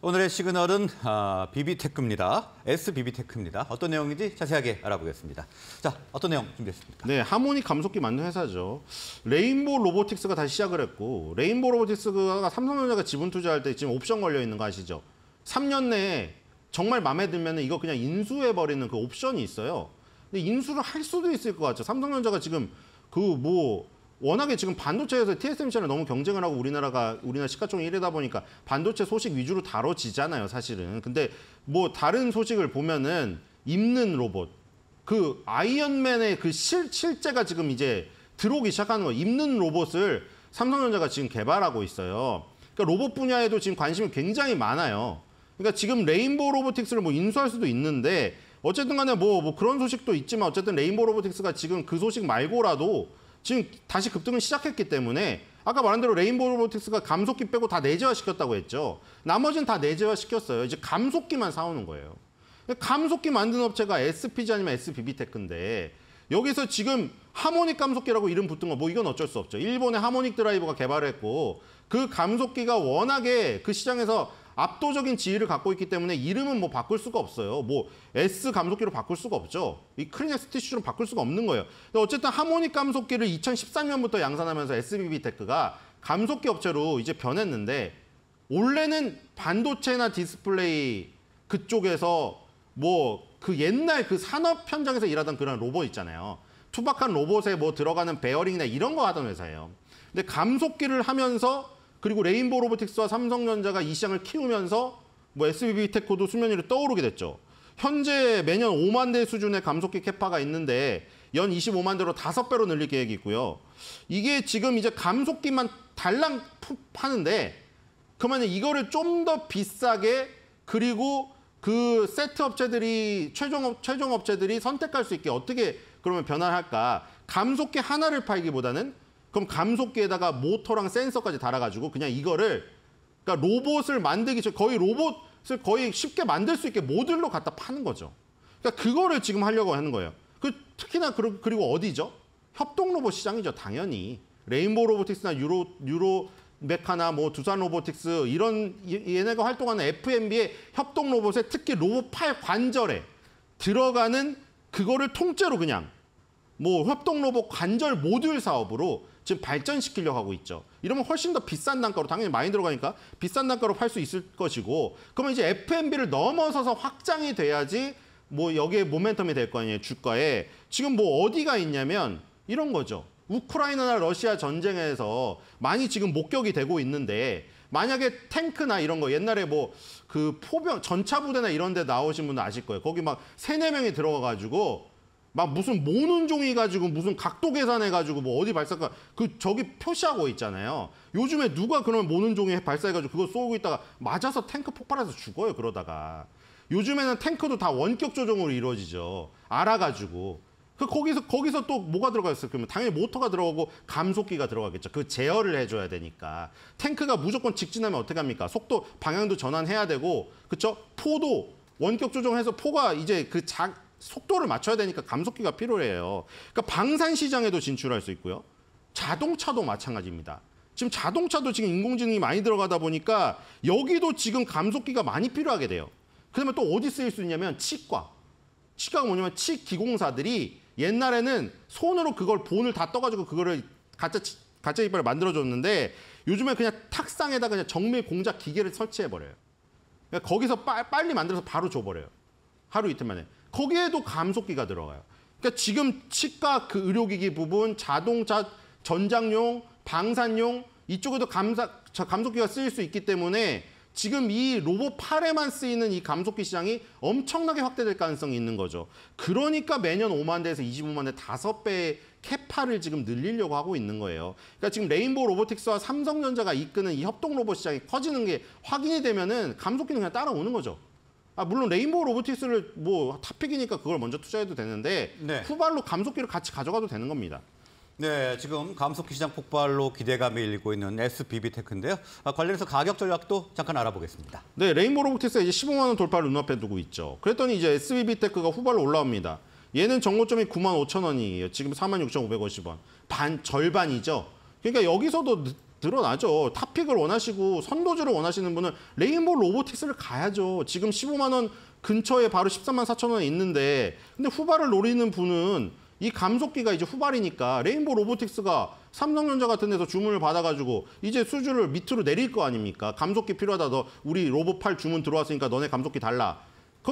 오늘의 시그널은 아, 비비테크입니다. SBB테크입니다. 어떤 내용인지 자세하게 알아보겠습니다. 자, 어떤 내용 준비했습니까? 네, 하모니 감속기 만든 회사죠. 레인보우 로보틱스가 다시 시작을 했고 레인보우 로보틱스가 삼성전자가 지분 투자할 때 지금 옵션 걸려 있는 거 아시죠? 3년 내에 정말 마음에 들면 이거 그냥 인수해버리는 그 옵션이 있어요. 근데 인수를 할 수도 있을 것 같죠. 삼성전자가 지금 그뭐 워낙에 지금 반도체에서 TSMC는 너무 경쟁을 하고 우리나라가 우리나라 시가총액 1위다 보니까 반도체 소식 위주로 다뤄지잖아요, 사실은. 근데 뭐 다른 소식을 보면은 입는 로봇 그 아이언맨의 그 실, 실제가 지금 이제 들어오기 시작하는 거 입는 로봇을 삼성전자가 지금 개발하고 있어요. 그러니까 로봇 분야에도 지금 관심이 굉장히 많아요. 그러니까 지금 레인보우 로보틱스를 뭐 인수할 수도 있는데 어쨌든 간에 뭐, 뭐 그런 소식도 있지만 어쨌든 레인보우 로보틱스가 지금 그 소식 말고라도 지금 다시 급등을 시작했기 때문에 아까 말한 대로 레인보우 로보틱스가 감속기 빼고 다 내재화 시켰다고 했죠. 나머지는 다 내재화 시켰어요. 이제 감속기만 사오는 거예요. 감속기 만든 업체가 SPG 아니면 SBB테크인데 여기서 지금 하모닉 감속기라고 이름 붙은 거 뭐 이건 어쩔 수 없죠. 일본의 하모닉 드라이버가 개발했고 그 감속기가 워낙에 그 시장에서 압도적인 지위를 갖고 있기 때문에 이름은 뭐 바꿀 수가 없어요. 뭐 S 감속기로 바꿀 수가 없죠. 이 크리넥스 티슈로 바꿀 수가 없는 거예요. 근데 어쨌든 하모닉 감속기를 2013년부터 양산하면서 SBB 테크가 감속기 업체로 이제 변했는데 원래는 반도체나 디스플레이 그쪽에서 뭐 그 옛날 그 산업 현장에서 일하던 그런 로봇 있잖아요. 투박한 로봇에 뭐 들어가는 베어링이나 이런 거 하던 회사예요. 근데 감속기를 하면서 그리고 레인보우 로보틱스와 삼성전자가 이 시장을 키우면서 뭐 SBB 테코도 수면 위로 떠오르게 됐죠. 현재 매년 5만 대 수준의 감속기 캐파가 있는데 연 25만 대로 다섯 배로 늘릴 계획이 있고요. 이게 지금 이제 감속기만 달랑 파는데 그러면 이거를 좀 더 비싸게 그리고 그 세트 업체들이 최종 최종 업체들이 선택할 수 있게 어떻게 그러면 변화할까? 감속기 하나를 팔기보다는 그럼 감속기에다가 모터랑 센서까지 달아가지고 그냥 이거를 그러니까 로봇을 만들기 전 거의 로봇을 거의 쉽게 만들 수 있게 모듈로 갖다 파는 거죠. 그러니까 그거를 지금 하려고 하는 거예요. 그 특히나 그, 리고 어디죠? 협동 로봇 시장이죠. 당연히 레인보우 로보틱스나 유로 유로 메카나 뭐 두산 로보틱스 이런 얘네가 활동하는 FMB의 협동 로봇에 특히 로봇 팔 관절에 들어가는 그거를 통째로 그냥 뭐 협동 로봇 관절 모듈 사업으로 지금 발전시키려고 하고 있죠. 이러면 훨씬 더 비싼 단가로 당연히 많이 들어가니까 비싼 단가로 팔 수 있을 것이고 그러면 이제 F&B를 넘어서서 확장이 돼야지 뭐 여기에 모멘텀이 될 거 아니에요. 주가에. 지금 뭐 어디가 있냐면 이런 거죠. 우크라이나나 러시아 전쟁에서 많이 지금 목격이 되고 있는데 만약에 탱크나 이런 거 옛날에 뭐 그 포병 전차 부대나 이런 데 나오신 분은 아실 거예요. 거기 막 세네 명이 들어가 가지고 막 무슨 모눈 종이 가지고 무슨 각도 계산해 가지고 뭐 어디 발사가 그 저기 표시하고 있잖아요. 요즘에 누가 그러면모눈 종이 발사해 가지고 그거 쏘고 있다가 맞아서 탱크 폭발해서 죽어요. 그러다가. 요즘에는 탱크도 다 원격 조종으로 이루어지죠. 알아 가지고. 그 거기서 거기서 또 뭐가 들어가 있을 그러면 당연히 모터가 들어가고 감속기가 들어가겠죠. 그 제어를 해줘야 되니까 탱크가 무조건 직진하면 어떻게 합니까? 속도 방향도 전환해야 되고 그쵸? 포도 원격 조정해서 포가 이제 그작 속도를 맞춰야 되니까 감속기가 필요해요. 그러니까 방산 시장에도 진출할 수 있고요. 자동차도 마찬가지입니다. 지금 자동차도 지금 인공지능이 많이 들어가다 보니까 여기도 지금 감속기가 많이 필요하게 돼요. 그러면 또 어디 쓰일 수 있냐면 치과. 치과가 뭐냐면 치기공사들이 옛날에는 손으로 그걸 본을 다 떠가지고 그거를 가짜 가짜 이빨을 만들어줬는데 요즘에 그냥 탁상에다 그냥 정밀 공작 기계를 설치해버려요. 그러니까 거기서 빠, 빨리 만들어서 바로 줘버려요. 하루 이틀 만에. 거기에도 감속기가 들어가요. 그러니까 지금 치과 그 의료기기 부분, 자동차 전장용, 방산용 이쪽에도 감사, 감속기가 쓰일 수 있기 때문에 지금 이 로봇 8에만 쓰이는 이 감속기 시장이 엄청나게 확대될 가능성이 있는 거죠. 그러니까 매년 5만 대에서 25만 대5 배의 캐파를 지금 늘리려고 하고 있는 거예요. 그러니까 지금 레인보우 로보틱스와 삼성전자가 이끄는 이 협동 로봇 시장이 커지는 게 확인이 되면은 감속기는 그냥 따라오는 거죠. 아, 물론 레인보우 로보틱스를 뭐 탑픽이니까 그걸 먼저 투자해도 되는데 네. 후발로 감속기를 같이 가져가도 되는 겁니다. 네, 지금 감속기 시장 폭발로 기대감이 일고 있는 SBB 테크인데요. 아, 관련해서 가격 전략도 잠깐 알아보겠습니다. 네, 레인보우 로보틱스가 이제 15만 원 돌파를 눈앞에 두고 있죠. 그랬더니 이제 SBB 테크가 후발로 올라옵니다. 얘는 정고점이 9만 5천 원이에요. 지금 4만 6,550원. 천백 반, 절반이죠. 그러니까 여기서도 드러나죠. 탑픽을 원하시고 선도주를 원하시는 분은 레인보우 로보틱스를 가야죠. 지금 15만 원 근처에 바로 13만 4천 원 있는데 근데 후발을 노리는 분은 이 감속기가 이제 후발이니까 레인보우 로보틱스가 삼성전자 같은 데서 주문을 받아가지고 이제 수주를 밑으로 내릴 거 아닙니까? 감속기 필요하다. 너 우리 로봇팔 주문 들어왔으니까 너네 감속기 달라.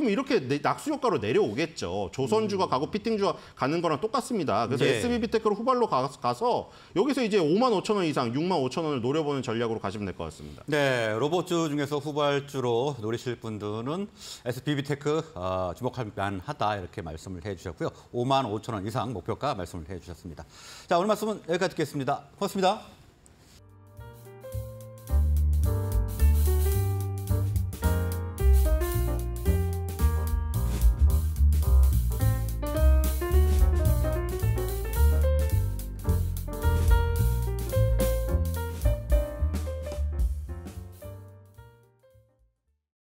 그럼 이렇게 낙수 효과로 내려오겠죠. 조선주가 음. 가고 피팅주가 가는 거랑 똑같습니다. 그래서 예. s b b 테크를 후발로 가서 여기서 이제 5만 5천 원 이상, 6만 5천 원을 노려보는 전략으로 가시면 될 것 같습니다. 네, 로봇주 중에서 후발주로 노리실 분들은 SBB테크 어, 아, 주목할 만하다 이렇게 말씀을 해주셨고요. 5만 5천 원 이상 목표가 말씀을 해주셨습니다. 자, 오늘 말씀은 여기까지 듣겠습니다. 고맙습니다.